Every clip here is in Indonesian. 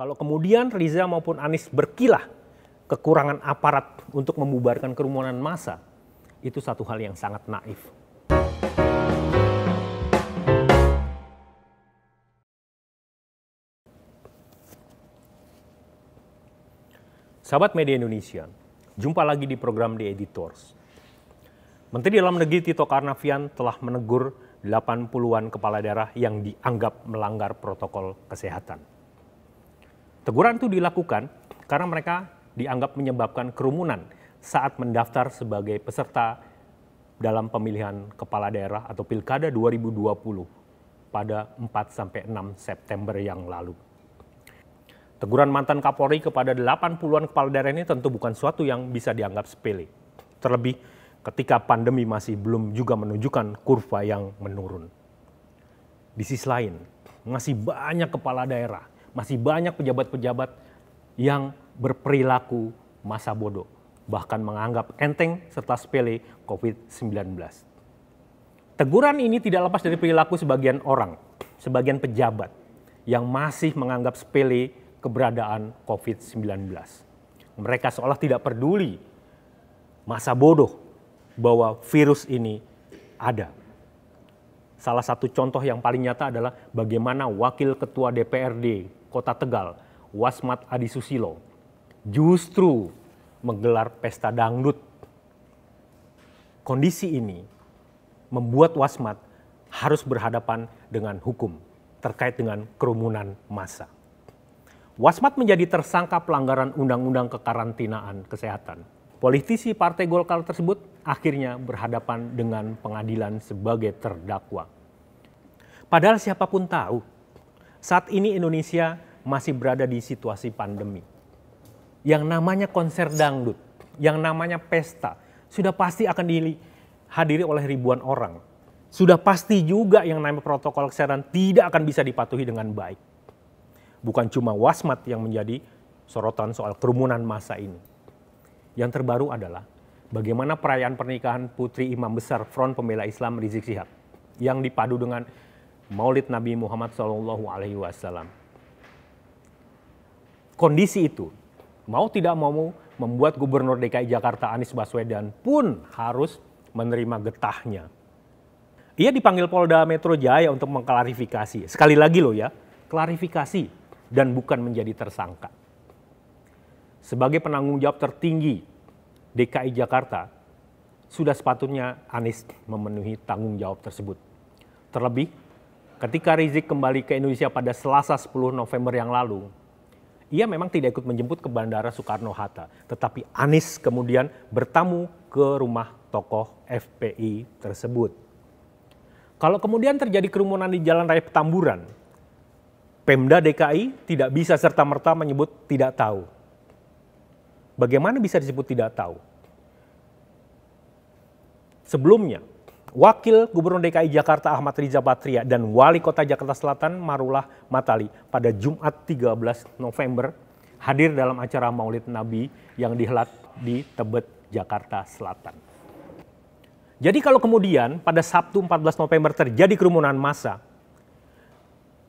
Kalau kemudian Riza maupun Anies berkilah kekurangan aparat untuk membubarkan kerumunan massa, itu satu hal yang sangat naif. Sahabat media Indonesia, jumpa lagi di program The Editors. Menteri Dalam Negeri Tito Karnavian telah menegur 80-an kepala daerah yang dianggap melanggar protokol kesehatan. Teguran itu dilakukan karena mereka dianggap menyebabkan kerumunan saat mendaftar sebagai peserta dalam pemilihan kepala daerah atau pilkada 2020 pada 4 6 September yang lalu. Teguran mantan Kapolri kepada 80-an kepala daerah ini tentu bukan suatu yang bisa dianggap sepele. Terlebih ketika pandemi masih belum juga menunjukkan kurva yang menurun. Di sisi lain, masih banyak kepala daerah masih banyak pejabat-pejabat yang berperilaku masa bodoh, bahkan menganggap enteng serta sepele COVID-19. Teguran ini tidak lepas dari perilaku sebagian orang, sebagian pejabat yang masih menganggap sepele keberadaan COVID-19. Mereka seolah tidak peduli masa bodoh bahwa virus ini ada. Salah satu contoh yang paling nyata adalah bagaimana Wakil Ketua DPRD Kota Tegal, Wasmat Adi Susilo, justru menggelar pesta dangdut. Kondisi ini membuat Wasmat harus berhadapan dengan hukum terkait dengan kerumunan massa. Wasmat menjadi tersangka pelanggaran undang-undang kekarantinaan kesehatan. Politisi Partai Golkar tersebut akhirnya berhadapan dengan pengadilan sebagai terdakwa. Padahal siapapun tahu saat ini Indonesia masih berada di situasi pandemi. Yang namanya konser dangdut, yang namanya pesta, sudah pasti akan dihadiri oleh ribuan orang. Sudah pasti juga yang namanya protokol kesehatan tidak akan bisa dipatuhi dengan baik. Bukan cuma wasmat yang menjadi sorotan soal kerumunan masa ini. Yang terbaru adalah bagaimana perayaan pernikahan Putri Imam Besar Front Pembela Islam Rizik Sihab yang dipadu dengan Maulid Nabi Muhammad Shallallahu Alaihi Wasallam. Kondisi itu mau tidak mau membuat Gubernur DKI Jakarta Anies Baswedan pun harus menerima getahnya. Ia dipanggil Polda Metro Jaya untuk mengklarifikasi. Sekali lagi loh ya, klarifikasi dan bukan menjadi tersangka. Sebagai penanggung jawab tertinggi DKI Jakarta, sudah sepatutnya Anies memenuhi tanggung jawab tersebut. Terlebih Ketika Rizik kembali ke Indonesia pada Selasa 10 November yang lalu, ia memang tidak ikut menjemput ke Bandara Soekarno-Hatta, tetapi Anis kemudian bertamu ke rumah tokoh FPI tersebut. Kalau kemudian terjadi kerumunan di Jalan Raya Petamburan, Pemda DKI tidak bisa serta-merta menyebut tidak tahu. Bagaimana bisa disebut tidak tahu? Sebelumnya, Wakil Gubernur DKI Jakarta Ahmad Riza Patria dan Wali Kota Jakarta Selatan Marullah Matali pada Jumat 13 November hadir dalam acara Maulid Nabi yang dihelat di Tebet, Jakarta Selatan. Jadi kalau kemudian pada Sabtu 14 November terjadi kerumunan massa,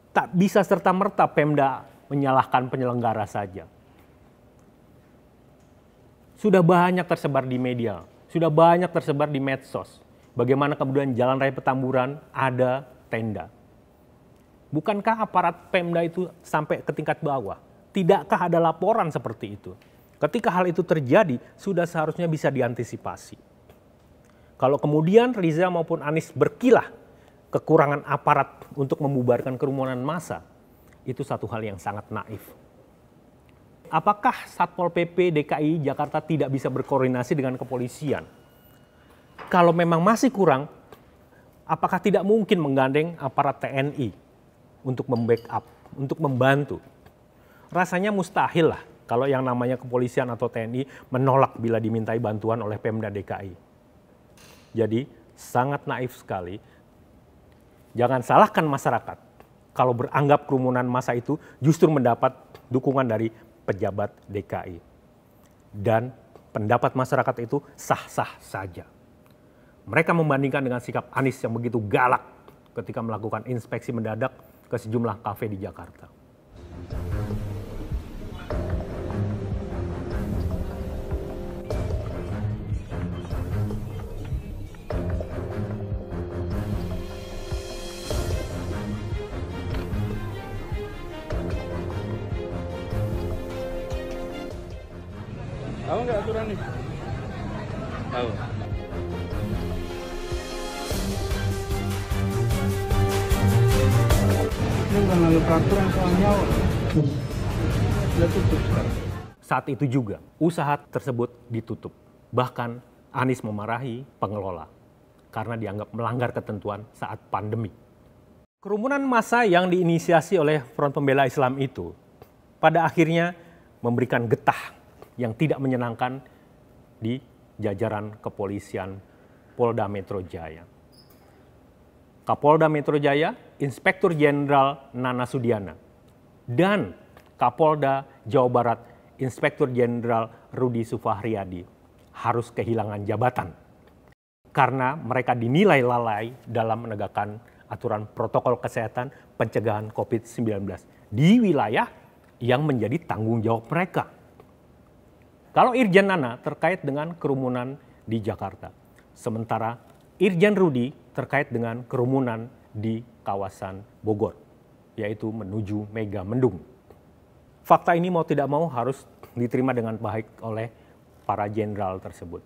tak bisa serta-merta Pemda menyalahkan penyelenggara saja. Sudah banyak tersebar di media, sudah banyak tersebar di medsos Bagaimana kemudian jalan raya Petamburan ada tenda. Bukankah aparat Pemda itu sampai ke tingkat bawah? Tidakkah ada laporan seperti itu? Ketika hal itu terjadi, sudah seharusnya bisa diantisipasi. Kalau kemudian Riza maupun Anies berkilah kekurangan aparat untuk membubarkan kerumunan massa, itu satu hal yang sangat naif apakah Satpol PP DKI Jakarta tidak bisa berkoordinasi dengan kepolisian? kalau memang masih kurang, apakah tidak mungkin menggandeng aparat TNI untuk membackup, untuk membantu? Rasanya mustahil lah kalau yang namanya kepolisian atau TNI menolak bila dimintai bantuan oleh Pemda DKI. Jadi sangat naif sekali. Jangan salahkan masyarakat kalau beranggap kerumunan masa itu justru mendapat dukungan dari pejabat DKI. Dan pendapat masyarakat itu sah-sah saja. Mereka membandingkan dengan sikap Anies yang begitu galak ketika melakukan inspeksi mendadak ke sejumlah kafe di Jakarta. Tahu nggak aturan nih? Tahu. Saat itu juga, usaha tersebut ditutup. Bahkan Anies memarahi pengelola karena dianggap melanggar ketentuan saat pandemi. Kerumunan massa yang diinisiasi oleh Front Pembela Islam itu pada akhirnya memberikan getah yang tidak menyenangkan di jajaran kepolisian Polda Metro Jaya. Kapolda Metro Jaya, Inspektur Jenderal Nana Sudiana, dan Kapolda Jawa Barat, Inspektur Jenderal Rudi Sufahriadi harus kehilangan jabatan karena mereka dinilai lalai dalam menegakkan aturan protokol kesehatan pencegahan COVID-19 di wilayah yang menjadi tanggung jawab mereka. Kalau Irjen Nana terkait dengan kerumunan di Jakarta. Sementara Irjen Rudi terkait dengan kerumunan di kawasan Bogor, yaitu menuju Mega Mendung. Fakta ini mau tidak mau harus diterima dengan baik oleh para jenderal tersebut.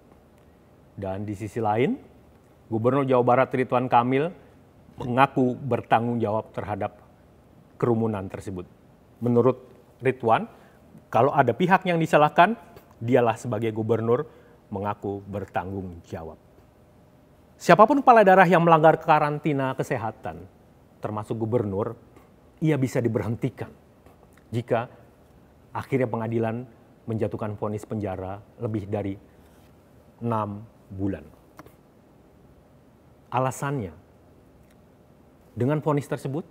Dan di sisi lain, Gubernur Jawa Barat Ridwan Kamil mengaku bertanggung jawab terhadap kerumunan tersebut. Menurut Ridwan, kalau ada pihak yang disalahkan, dialah sebagai gubernur mengaku bertanggung jawab. Siapapun kepala daerah yang melanggar karantina kesehatan, termasuk gubernur, ia bisa diberhentikan jika akhirnya pengadilan menjatuhkan vonis penjara lebih dari enam bulan. Alasannya, dengan vonis tersebut,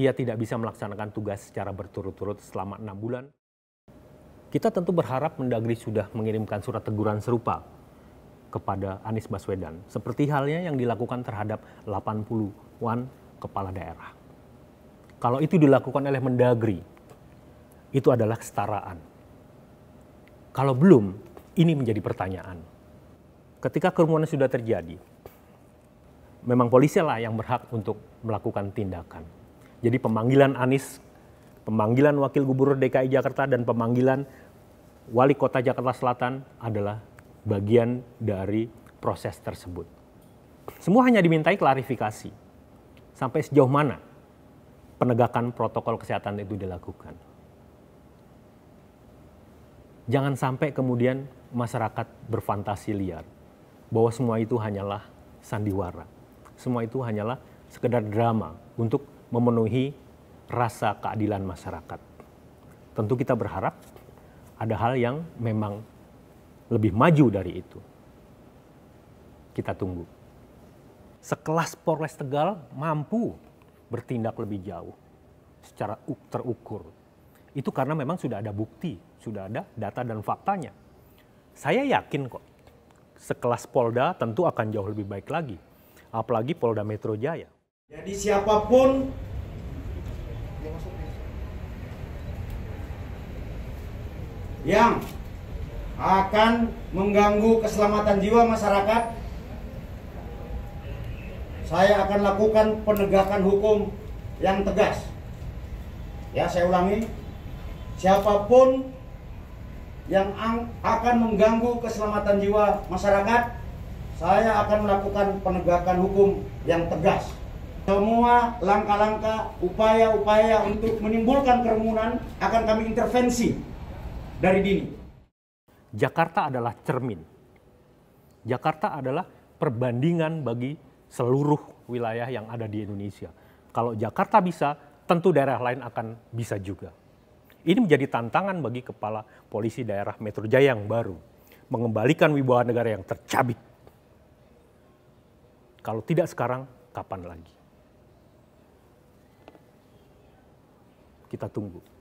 ia tidak bisa melaksanakan tugas secara berturut-turut selama enam bulan. Kita tentu berharap Mendagri sudah mengirimkan surat teguran serupa kepada Anies Baswedan, seperti halnya yang dilakukan terhadap 80-an kepala daerah. Kalau itu dilakukan oleh Mendagri, itu adalah kesetaraan. Kalau belum, ini menjadi pertanyaan. Ketika kerumunan sudah terjadi, memang polisi lah yang berhak untuk melakukan tindakan. Jadi pemanggilan Anies pemanggilan Wakil Gubernur DKI Jakarta dan pemanggilan Wali Kota Jakarta Selatan adalah bagian dari proses tersebut. Semua hanya dimintai klarifikasi sampai sejauh mana penegakan protokol kesehatan itu dilakukan. Jangan sampai kemudian masyarakat berfantasi liar bahwa semua itu hanyalah sandiwara. Semua itu hanyalah sekedar drama untuk memenuhi rasa keadilan masyarakat. Tentu kita berharap ada hal yang memang lebih maju dari itu. Kita tunggu. Sekelas Polres Tegal mampu bertindak lebih jauh secara terukur. Itu karena memang sudah ada bukti, sudah ada data dan faktanya. Saya yakin kok sekelas Polda tentu akan jauh lebih baik lagi. Apalagi Polda Metro Jaya. Jadi siapapun yang akan mengganggu keselamatan jiwa masyarakat saya akan lakukan penegakan hukum yang tegas ya saya ulangi siapapun yang akan mengganggu keselamatan jiwa masyarakat saya akan melakukan penegakan hukum yang tegas semua langkah-langkah upaya-upaya untuk menimbulkan kerumunan akan kami intervensi dari dini. Jakarta adalah cermin. Jakarta adalah perbandingan bagi seluruh wilayah yang ada di Indonesia. Kalau Jakarta bisa, tentu daerah lain akan bisa juga. Ini menjadi tantangan bagi kepala polisi daerah Metro Jaya yang baru, mengembalikan wibawa negara yang tercabik. Kalau tidak sekarang, kapan lagi? Kita tunggu.